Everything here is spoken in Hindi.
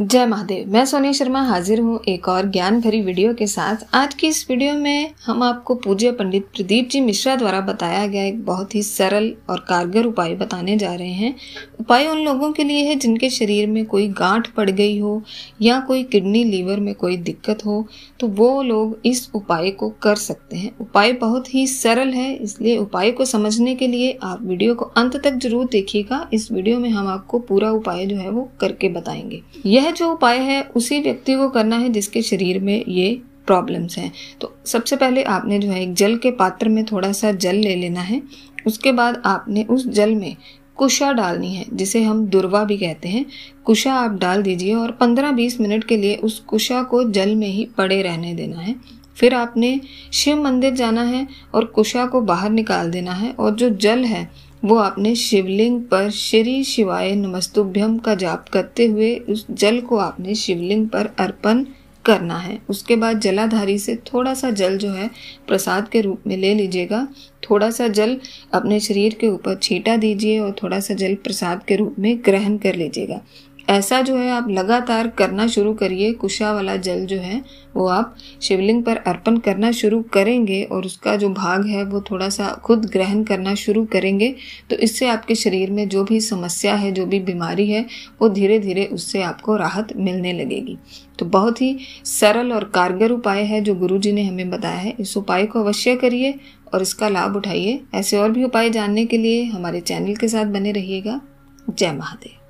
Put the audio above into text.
जय महादेव मैं सोनी शर्मा हाजिर हूँ एक और ज्ञान भरी वीडियो के साथ आज की इस वीडियो में हम आपको पूज्य पंडित प्रदीप जी मिश्रा द्वारा बताया गया एक बहुत ही सरल और कारगर उपाय बताने जा रहे हैं उपाय उन लोगों के लिए है जिनके शरीर में कोई गांठ पड़ गई हो या कोई किडनी लीवर में कोई दिक्कत हो तो वो लोग इस उपाय को कर सकते हैं उपाय बहुत ही सरल है इसलिए उपाय को समझने के लिए आप वीडियो को अंत तक जरूर देखिएगा इस वीडियो में हम आपको पूरा उपाय जो है वो करके बताएंगे यह यह जो उपाय है उसी व्यक्ति को करना है जिसके शरीर में ये प्रॉब्लम्स हैं तो सबसे पहले आपने जो है एक जल के पात्र में थोड़ा सा जल ले लेना है उसके बाद आपने उस जल में कुशा डालनी है जिसे हम दुर्वा भी कहते हैं कुशा आप डाल दीजिए और 15-20 मिनट के लिए उस कुशा को जल में ही पड़े रहने देना है फिर आपने शिव मंदिर जाना है और कुशा को बाहर निकाल देना है और जो जल है वो आपने शिवलिंग पर श्री शिवाय नमस्तुभ्यम का जाप करते हुए उस जल को आपने शिवलिंग पर अर्पण करना है उसके बाद जलाधारी से थोड़ा सा जल जो है प्रसाद के रूप में ले लीजिएगा थोड़ा सा जल अपने शरीर के ऊपर छीटा दीजिए और थोड़ा सा जल प्रसाद के रूप में ग्रहण कर लीजिएगा ऐसा जो है आप लगातार करना शुरू करिए कुशा वाला जल जो है वो आप शिवलिंग पर अर्पण करना शुरू करेंगे और उसका जो भाग है वो थोड़ा सा खुद ग्रहण करना शुरू करेंगे तो इससे आपके शरीर में जो भी समस्या है जो भी बीमारी है वो धीरे धीरे उससे आपको राहत मिलने लगेगी तो बहुत ही सरल और कारगर उपाय है जो गुरु जी ने हमें बताया है इस उपाय को अवश्य करिए और इसका लाभ उठाइए ऐसे और भी उपाय जानने के लिए हमारे चैनल के साथ बने रहिएगा जय महादेव